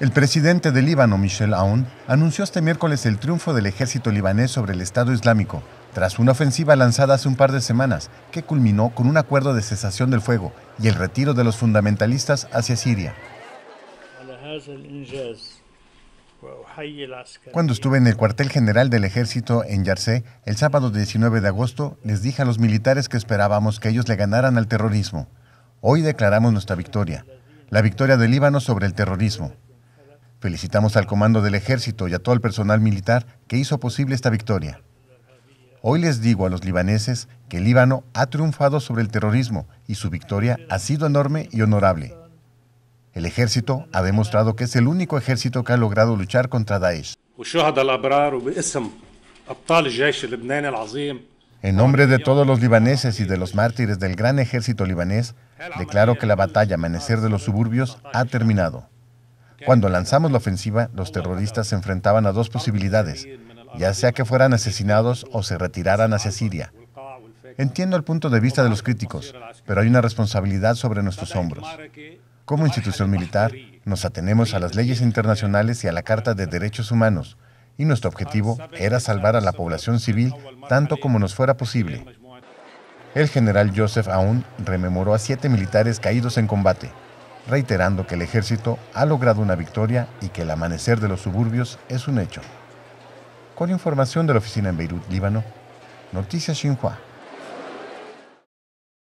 El presidente de Líbano, Michel Aoun, anunció este miércoles el triunfo del ejército libanés sobre el Estado Islámico, tras una ofensiva lanzada hace un par de semanas, que culminó con un acuerdo de cesación del fuego y el retiro de los fundamentalistas hacia Siria. Cuando estuve en el cuartel general del ejército en Yarsé, el sábado 19 de agosto, les dije a los militares que esperábamos que ellos le ganaran al terrorismo. Hoy declaramos nuestra victoria, la victoria del Líbano sobre el terrorismo. Felicitamos al Comando del Ejército y a todo el personal militar que hizo posible esta victoria. Hoy les digo a los libaneses que el Líbano ha triunfado sobre el terrorismo y su victoria ha sido enorme y honorable. El ejército ha demostrado que es el único ejército que ha logrado luchar contra Daesh. En nombre de todos los libaneses y de los mártires del gran ejército libanés, declaro que la batalla amanecer de los suburbios ha terminado. Cuando lanzamos la ofensiva, los terroristas se enfrentaban a dos posibilidades, ya sea que fueran asesinados o se retiraran hacia Siria. Entiendo el punto de vista de los críticos, pero hay una responsabilidad sobre nuestros hombros. Como institución militar, nos atenemos a las leyes internacionales y a la Carta de Derechos Humanos, y nuestro objetivo era salvar a la población civil tanto como nos fuera posible. El general Joseph Aoun rememoró a siete militares caídos en combate, reiterando que el ejército ha logrado una victoria y que el amanecer de los suburbios es un hecho. Con información de la oficina en Beirut, Líbano, Noticias Xinhua.